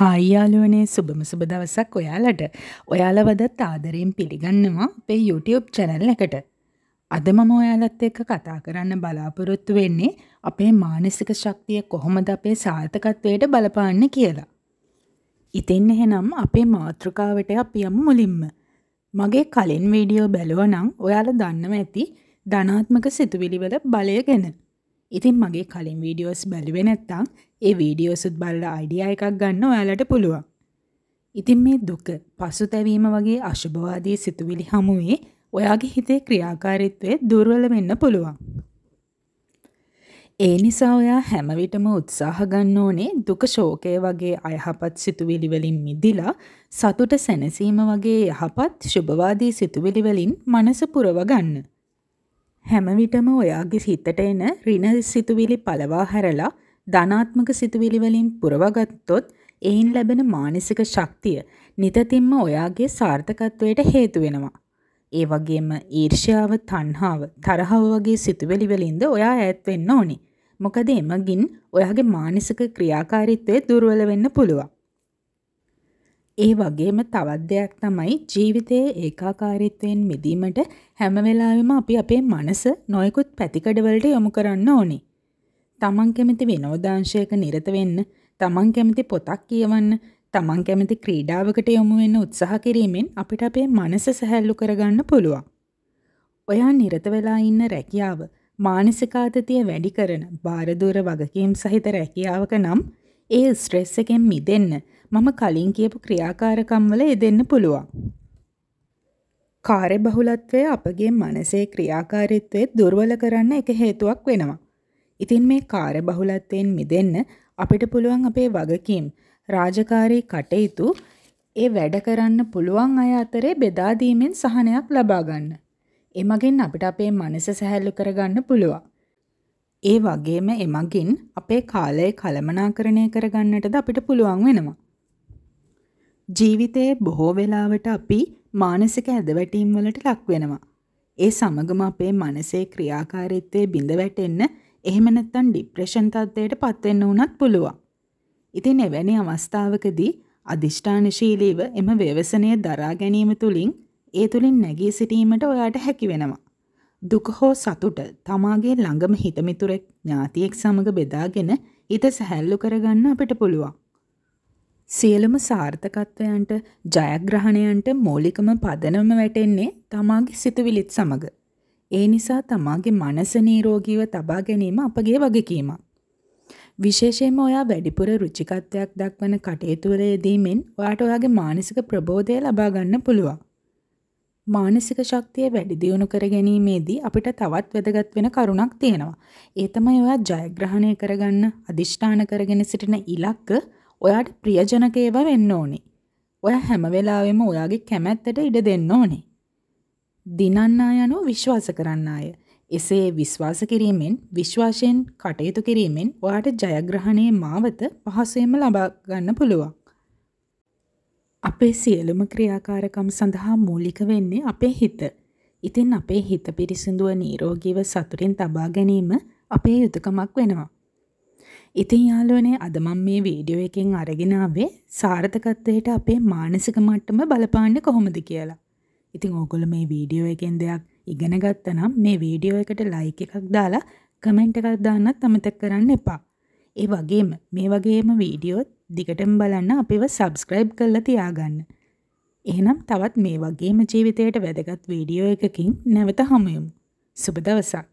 හායියාලුවනේ සුබම සුබ දවසක් ඔයාලට ඔයාලවදත් ආදරයෙන් පිළිගන්නවා පේ YouTube චැනල් එකට. අද මම ඔයාලත් එක්ක කතා කරන්න බලාපොරොත්තු වෙන්නේ අපේ මානසික ශක්තිය කොහොමද අපේ සාර්ථකත්වයට බලපාන්න කියලා. ඉතින් එහෙනම් අපේ මාතෘකාවට අපි යමු මුලින්ම. මගේ කලින් වීඩියෝ බැලුවනම් ඔයාලා දන්නව ඇති ධනාත්මක සිතුවිලිවල බලය ගැන. ඉතින් මගේ කලින් වීඩියෝස් බැලිවෙ නැත්තං ඒ වීඩියෝසුත් බල්ල අයිඩියා එකක් ගන්න ඔයාලට පුළුවන්. ඉතින් මේ දුක පසු තැවීම වගේ අශභවාදී සිතුවිලි හමුවේ ඔයාගේ හිතේ ක්‍රියාකාරීත්වය දුර්වල වෙන්න පුළුවන්. ඒ නිසා ඔයා හැමවිටම උත්සාහ ගන්න ඕනේ දුක ශෝකය වගේ අයහපත් සිතුවිලි වලින් මිදිලා සතුට සැනසීම වගේ යහපත් සුබවාදී සිතුවිලි වලින් මනස පුරව ගන්න. හැමවිටම ඔයාගේ හිතට එන රින සිතුවිලි පලවා හැරලා ධනාත්මක සිතුවිලි වලින් පුරවගත්තොත් එයින් ලැබෙන මානසික ශක්තිය නිතතිම්ම ඔයාගේ සාර්ථකත්වයට හේතු වෙනවා. ඒ වගේම ඊර්ෂ්‍යාව, තණ්හාව, තරහව වගේ සිතුවිලි වලින්ද ඔයා ඈත් වෙන්න ඕනේ. මොකද එමගින් ඔයාගේ මානසික ක්‍රියාකාරීත්වය දුර්වල වෙන්න පුළුවන්. ඒ වගේම තවත් දෙයක් තමයි ජීවිතයේ ඒකාකාරීත්වයෙන් මිදීමට හැම වෙලාවෙම අපි අපේ මනස නොයෙකුත් පැතිකඩවලට යොමු කරන්න ඕනේ. තමන් කැමති විනෝදාංශයක නිරත වෙන්න, තමන් කැමති පොතක් කියවන්න, තමන් කැමති ක්‍රීඩාවකට යොමු වෙන්න උත්සාහ කිරීමෙන් අපිට අපේ මනස සැහැල්ලු කරගන්න පුළුවන්. ඔයා නිරත වෙලා ඉන්න රැකියාව මානසික ආතතිය වැඩි කරන බාරදూర වගකීම් සහිත රැකියාවක නම් ඒ ස්ට්‍රෙස් එකෙන් මිදෙන්න මම කලින් කියපු ක්‍රියාකාරකම්වල යෙදෙන්න පුළුවන්. කාර්ය බහුලත්වය අපගේ මනසේ ක්‍රියාකාරීත්වය දුර්වල කරන්න එක හේතුවක් වෙනවා. ඉතින් මේ කාර්ය බහුලත්වයෙන් මිදෙන්න අපිට පුළුවන් අපේ වගකීම්, රාජකාරී කටයුතු ඒ වැඩ කරන්න පුළුවන් අය අතරේ බෙදා දීමෙන් සහනයක් ලබා ගන්න. එමගින් අපිට අපේ මනස සැහැල්ලු කරගන්න පුළුවන්. ඒ වගේම එමගින් අපේ කාලය කළමනාකරණය කරගන්නටද අපිට පුළුවන් වෙනවා. ජීවිතයේ බොහෝ වෙලාවට අපි මානසික ඇදවැටීම් වලට ලක් වෙනවා. ඒ සමගම අපේ මනසේ ක්‍රියාකාරීත්වයේ බිඳ වැටෙන්න එහෙම නැත්නම් ડિප්‍රෙෂන් තත්ත්වයට පත් වෙන්න උනත් පුළුවන්. ඉතින් එවැනි අවස්ථාවකදී අදිෂ්ඨානශීලීව එම ව්‍යවසනය දරා ගැනීම තුලින් ඒ තුලින් නැගී සිටීමට ඔයාට හැකි වෙනවා. දුක හෝ සතුට තමාගේ ළඟම හිතමිතුරෙක් ඥාතියෙක් සමඟ බෙදාගෙන හිත සැහැල්ලු කරගන්න අපිට පුළුවන්. සියලුම සාර්ථකත්වයන්ට ජයග්‍රහණයන්ට මූලිකම පදනම වැටෙන්නේ තමාගේ සිතුවිලිත් සමඟ. ඒ නිසා තමාගේ මනස නීරෝගීව තබා ගැනීම අපගේ වගකීමක්. විශේෂයෙන්ම ඔයා වැඩිපුර රුචිකත්වයක් දක්වන කටයුතු වල යෙදීමෙන් ඔයාට ඔයාගේ මානසික ප්‍රබෝධය ලබා ගන්න පුළුවන්. මානසික ශක්තිය වැඩි දියුණු කර ගැනීමේදී අපිට තවත් වැදගත් වෙන කරුණක් තියෙනවා. ඒ තමයි ඔයා ජයග්‍රහණය කරගන්න අදිෂ්ඨාන කරගෙන සිටින ඉලක්ක ඔයාට ප්‍රියජනක ඒවා වෙන්න ඕනේ. ඔයා හැම වෙලාවෙම ඔයාගේ කැමැත්තට ඉඩ දෙන්න ඕනේ. දිනන්නා යනු විශ්වාස කරන්න අය. එසේ විශ්වාස කිරීමෙන් විශ්වාසයෙන් කටයුතු කිරීමෙන් ඔයාට ජයග්‍රහණයේ මාවත පහසුවෙන්ම ලබා ගන්න පුළුවන්. අපේ සියලුම ක්‍රියාකාරකම් සඳහා මූලික වෙන්නේ අපේ හිත. ඉතින් අපේ හිත පිරිසිදුව නීරෝගීව සතුටින් තබා ගැනීම අපේ යුතුකමක් වෙනවා. ඉතින් යාළුවනේ අද මම මේ වීඩියෝ එකෙන් අරගෙන ආවේ සාර්ථකත්වයට අපේ මානසික මට්ටම බලපාන්නේ කොහොමද කියලා. ඉතින් ඕගොල්ලෝ මේ වීඩියෝ එකෙන් දෙයක් ඉගෙන ගත්තනම් මේ වීඩියෝ එකට ලයික් එකක් දාලා කමෙන්ට් එකක් දාන්නත් අමතක කරන්න එපා. ඒ වගේම මේ වගේම වීඩියෝත් දිගටම බලන්න අපිව සබස්ක්‍රයිබ් කරලා තියාගන්න. එහෙනම් තවත් මේ වගේම ජීවිතයට වැදගත් වීඩියෝ එකකින් නැවත හමුයමු. සුබ දවසක්.